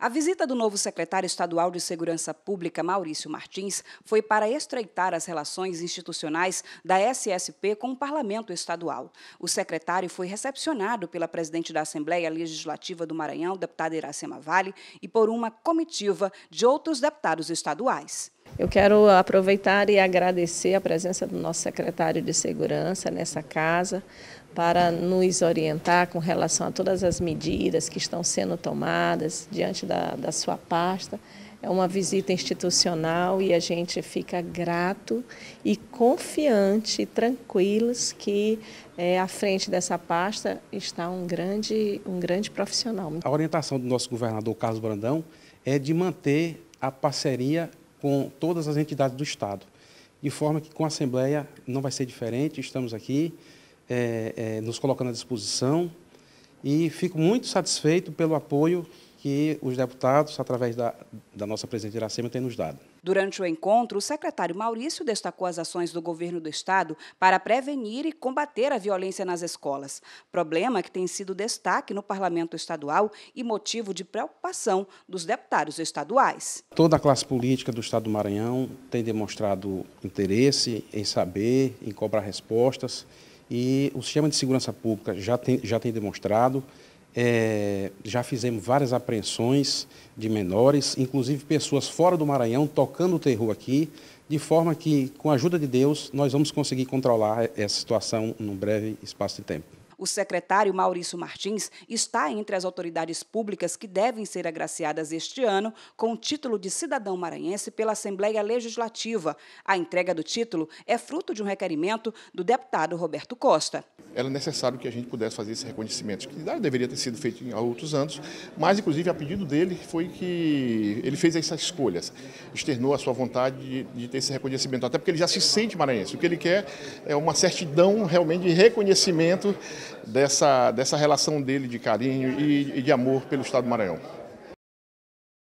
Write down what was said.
A visita do novo secretário estadual de Segurança Pública, Maurício Martins, foi para estreitar as relações institucionais da SSP com o Parlamento Estadual. O secretário foi recepcionado pela presidente da Assembleia Legislativa do Maranhão, deputada Iracema Vale, e por uma comitiva de outros deputados estaduais. Eu quero aproveitar e agradecer a presença do nosso secretário de Segurança nessa casa para nos orientar com relação a todas as medidas que estão sendo tomadas diante da, da sua pasta. É uma visita institucional e a gente fica grato e confiante, tranquilos que é, à frente dessa pasta está um grande, um grande profissional. A orientação do nosso governador Carlos Brandão é de manter a parceria com todas as entidades do Estado. De forma que com a Assembleia não vai ser diferente, estamos aqui é, é, nos colocando à disposição e fico muito satisfeito pelo apoio que os deputados, através da, da nossa presidente Iracema, têm nos dado. Durante o encontro, o secretário Maurício destacou as ações do governo do estado para prevenir e combater a violência nas escolas, problema que tem sido destaque no parlamento estadual e motivo de preocupação dos deputados estaduais. Toda a classe política do estado do Maranhão tem demonstrado interesse em saber, em cobrar respostas e o sistema de segurança pública já tem, já tem demonstrado é, já fizemos várias apreensões de menores, inclusive pessoas fora do Maranhão tocando o terror aqui, de forma que, com a ajuda de Deus, nós vamos conseguir controlar essa situação num breve espaço de tempo. O secretário Maurício Martins está entre as autoridades públicas que devem ser agraciadas este ano com o título de cidadão maranhense pela Assembleia Legislativa. A entrega do título é fruto de um requerimento do deputado Roberto Costa. Era necessário que a gente pudesse fazer esse reconhecimento, que deveria ter sido feito há outros anos, mas, inclusive, a pedido dele foi que ele fez essas escolhas, externou a sua vontade de, de ter esse reconhecimento, até porque ele já se sente maranhense. O que ele quer é uma certidão realmente de reconhecimento dessa, dessa relação dele de carinho e, e de amor pelo Estado do Maranhão.